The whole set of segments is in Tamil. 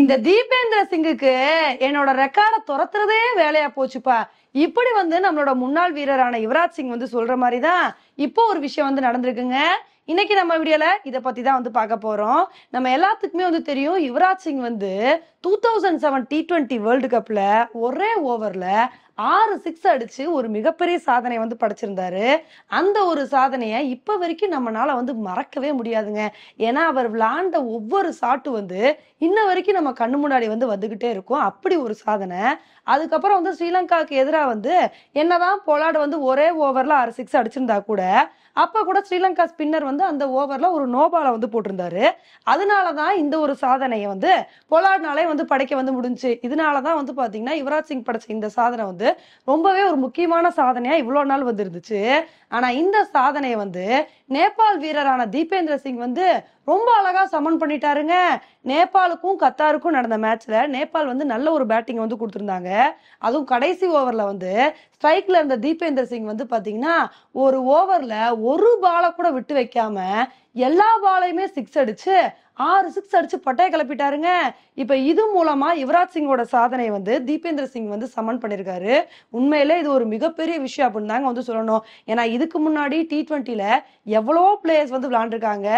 இந்த தீபேந்திர சிங்குக்கு என்னோட ரெக்கார்டை துரத்துறதே வேலையா போச்சுப்பா இப்படி வந்து நம்மளோட முன்னாள் வீரரான யுவராஜ் சிங் வந்து சொல்ற மாதிரிதான் இப்போ ஒரு விஷயம் வந்து நடந்திருக்குங்க இன்னைக்கு நம்ம வீடியோல இதை பத்தி தான் வந்து பார்க்க போறோம் நம்ம எல்லாத்துக்குமே வந்து தெரியும் யுவராஜ் சிங் வந்து two thousand seven T twenty world கப்ல ஒரே ஓவர்ல ஆறு சிக்ஸ் அடிச்சு ஒரு மிகப்பெரிய சாதனை வந்து படைச்சிருந்தாரு அந்த ஒரு சாதனையை இப்ப வரைக்கும் நம்மளால வந்து மறக்கவே முடியாதுங்க ஏன்னா அவர் விளாண்ட ஒவ்வொரு சாட்டு வந்து இன்ன வரைக்கும் நம்ம கண்ணு முன்னாடி வந்து வந்துகிட்டே இருக்கும் அப்படி ஒரு சாதனை அதுக்கப்புறம் வந்து ஸ்ரீலங்காவுக்கு எதிராக வந்து என்னதான் போலாடு வந்து ஒரே ஓவர்ல ஆறு சிக்ஸ் அடிச்சிருந்தா கூட அப்ப கூட ஸ்ரீலங்கா ஸ்பின்னர் வந்து வந்து அந்த ஓவரில் ஒரு நோபாலை வந்து போட்டிருந்தாரு அதனால தான் இந்த ஒரு சாதனையை வந்து பொலாட்னாலே வந்து படைக்க வந்து முடிஞ்சு இதனால தான் வந்து பார்த்தீங்கன்னா யுவராஜ் சிங் படைச்ச இந்த சாதனை வந்து ரொம்பவே ஒரு முக்கியமான சாதனையாக இவ்வளோ நாள் வந்து இருந்துச்சு ஆனா இந்த சாதனையை வந்து நேபாள் வீரரான தீபேந்திர சிங் வந்து ரொம்ப அழகா சமன் பண்ணிட்டாருங்க நேபாளுக்கும் கத்தாருக்கும் நடந்த மேட்ச்ல நேபாள் வந்து நல்ல ஒரு பேட்டிங் வந்து கொடுத்துருந்தாங்க அதுவும் கடைசி ஓவர்ல வந்து ஸ்ட்ரைக்ல இருந்த தீபேந்திர சிங் வந்து பாத்தீங்கன்னா ஒரு ஓவர்ல ஒரு பாலை கூட விட்டு வைக்காம எல்லா பாலையுமே சிக்ஸ் அடிச்சு ஆறு சிக்ஸ் அடிச்சு பட்டையை கிளப்பிட்டாருங்க இப்ப இது மூலமா யுவராஜ் சிங்கோட சாதனை வந்து தீபேந்திர சிங் வந்து சமன் பண்ணிருக்காரு உண்மையிலே இது ஒரு மிகப்பெரிய விஷயம் அப்படின்னு தாங்க வந்து சொல்லணும் ஏன்னா இதுக்கு முன்னாடி டி ட்வெண்ட்டில எவ்வளவோ பிளேயர்ஸ் வந்து விளாண்டுருக்காங்க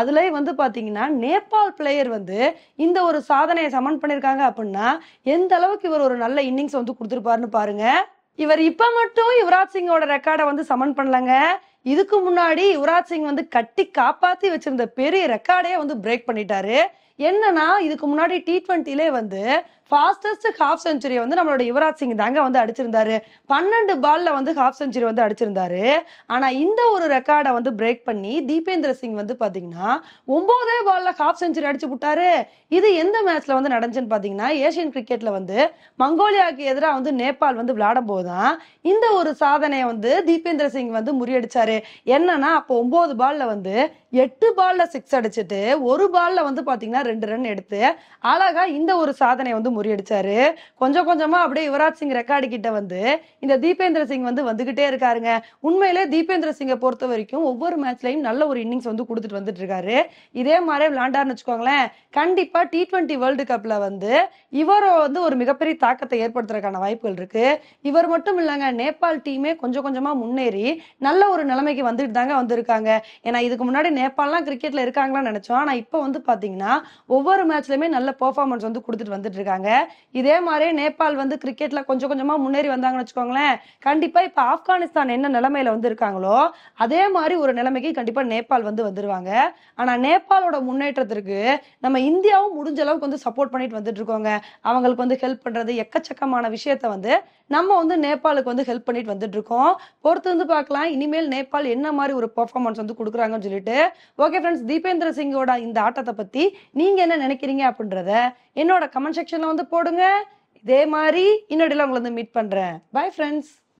அதுல வந்து பாத்தீங்கன்னா நேபாள் பிளேயர் வந்து இந்த ஒரு சாதனையை சமன் பண்ணிருக்காங்க அப்படின்னா எந்த அளவுக்கு இவர் ஒரு நல்ல இன்னிங்ஸ் வந்து கொடுத்துருப்பாருன்னு பாருங்க இவர் இப்ப மட்டும் யுவராஜ் சிங்கோட ரெக்கார்டை வந்து சமன் பண்ணலங்க இதுக்கு முன்னாடி யுவராஜ் சிங் வந்து கட்டி காப்பாத்தி வச்சிருந்த பெரிய ரெக்கார்டே வந்து பிரேக் பண்ணிட்டாரு என்னன்னா இதுக்கு முன்னாடி டி டுவெண்ட்டிலே வந்து ஃபாஸ்டஸ்ட் ஹாஃப் செஞ்சுரி வந்து நம்மளோட யுவராஜ் சிங் தாங்க வந்து அடிச்சிருந்தாரு பன்னெண்டு பால்ல வந்து ஹாஃப் செஞ்சுரி வந்து அடிச்சிருந்தாரு ஆனா இந்த ஒரு ரெக்கார்டை வந்து பிரேக் பண்ணி தீபேந்திர சிங் வந்து பாத்தீங்கன்னா ஒன்பதே பால்ல ஹாஃப் செஞ்சுரி அடிச்சு விட்டாரு இது எந்த மேட்ச்ல வந்து நடந்துச்சுன்னு பாத்தீங்கன்னா ஏசியன் கிரிக்கெட்ல வந்து மங்கோலியாவுக்கு எதிராக வந்து நேபாள் வந்து விளையாடும் போதுதான் இந்த ஒரு சாதனையை வந்து தீபேந்திர சிங் வந்து முறியடிச்சாரு என்னன்னா அப்போ ஒன்பது பால்ல வந்து எட்டு பால்ல சிக்ஸ் அடிச்சுட்டு ஒரு பால்ல வந்து பாத்தீங்கன்னா ரெண்டு ரன் எடுத்து அழகா இந்த ஒரு சாதனை வந்து முறியடிச்சாரு கொஞ்சம் கொஞ்சமா அப்படியே யுவராஜ் சிங் ரெக்கார்டு கிட்ட வந்து இந்த தீபேந்திர சிங் வந்து வந்துகிட்டே இருக்காருங்க உண்மையிலே தீபேந்திர சிங்கை பொறுத்த வரைக்கும் ஒவ்வொரு மேட்ச்லயும் நல்ல ஒரு இன்னிங்ஸ் வந்து கொடுத்துட்டு வந்துட்டு இருக்காரு இதே மாதிரி விளாண்டாருன்னு வச்சுக்கோங்களேன் கண்டிப்பா டி ட்வெண்ட்டி வேர்ல்டு கப்ல வந்து இவர வந்து ஒரு மிகப்பெரிய தாக்கத்தை ஏற்படுத்துறதுக்கான வாய்ப்புகள் இருக்கு இவர் மட்டும் இல்லைங்க நேபாள் டீமே கொஞ்சம் கொஞ்சமா முன்னேறி நல்ல ஒரு நிலைமைக்கு வந்துட்டு தாங்க வந்திருக்காங்க ஏன்னா இதுக்கு முன்னாடி நேபாள்லாம் கிரிக்கெட்ல இருக்காங்களான்னு நினைச்சோம் ஆனா இப்போ வந்து பாத்தீங்கன்னா ஒவ்வொரு மேட்ச்லயுமே நல்ல பெர்ஃபார்மன்ஸ் வந்து கொடுத்துட்டு வந்துட்டு இருக்காங்க இதே மாதிரி நேபாள் வந்து கிரிக்கெட்ல கொஞ்சம் கொஞ்சமா முன்னேறி வந்தாங்கன்னு வச்சுக்கோங்களேன் கண்டிப்பா இப்ப ஆப்கானிஸ்தான் என்ன நிலைமையில வந்து இருக்காங்களோ அதே மாதிரி ஒரு நிலைமைக்கு கண்டிப்பா நேபாள் வந்து வந்துருவாங்க ஆனா நேபாளோட முன்னேற்றத்திற்கு நம்ம இந்தியாவும் முடிஞ்ச அளவுக்கு வந்து சப்போர்ட் பண்ணிட்டு வந்துட்டு இருக்கோங்க அவங்களுக்கு வந்து ஹெல்ப் பண்றது எக்கச்சக்கமான விஷயத்த வந்து நம்ம வந்து நேபாளுக்கு வந்து ஹெல்ப் பண்ணிட்டு வந்துட்டு இருக்கோம் பொறுத்து வந்து பார்க்கலாம் இனிமேல் நேபாள் என்ன மாதிரி ஒரு பெர்ஃபார்மன்ஸ் வந்து கொடுக்குறாங்கன்னு சொல்லிட்டு ஓகே ஃப்ரெண்ட்ஸ் தீபேந்திர சிங்கோட இந்த ஆட்டத்தை பத்தி நீங்க என்ன நினைக்கிறீங்க அப்படின்றத என்னோட கமெண்ட் செக்ஷன்ல வந்து போடுங்க இதே மாதிரி இன்னொடையில உங்களை வந்து மீட் பண்றேன் பை ஃப்ரெண்ட்ஸ்